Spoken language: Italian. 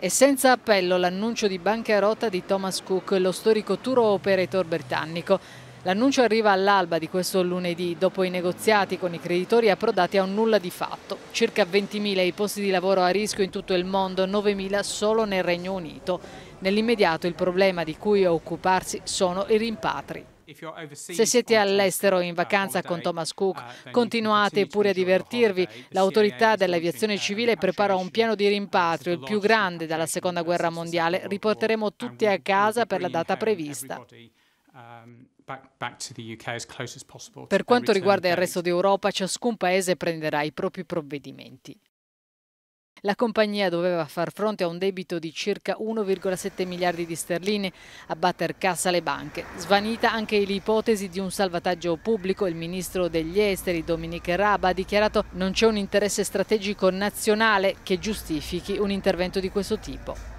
E senza appello l'annuncio di bancarotta di Thomas Cook, lo storico tour operator britannico. L'annuncio arriva all'alba di questo lunedì, dopo i negoziati con i creditori approdati a un nulla di fatto. Circa 20.000 i posti di lavoro a rischio in tutto il mondo, 9.000 solo nel Regno Unito. Nell'immediato il problema di cui occuparsi sono i rimpatri. Se siete all'estero in uh, vacanza con Thomas Cook, uh, continuate pure a divertirvi. L'autorità dell'aviazione civile prepara un piano di rimpatrio, il più grande dalla Seconda Guerra Mondiale. Riporteremo tutti a casa per la data prevista. Um, per quanto riguarda il resto d'Europa, ciascun paese prenderà i propri provvedimenti. La compagnia doveva far fronte a un debito di circa 1,7 miliardi di sterline, a batter cassa alle banche. Svanita anche l'ipotesi di un salvataggio pubblico, il ministro degli esteri Dominique Raba ha dichiarato non c'è un interesse strategico nazionale che giustifichi un intervento di questo tipo.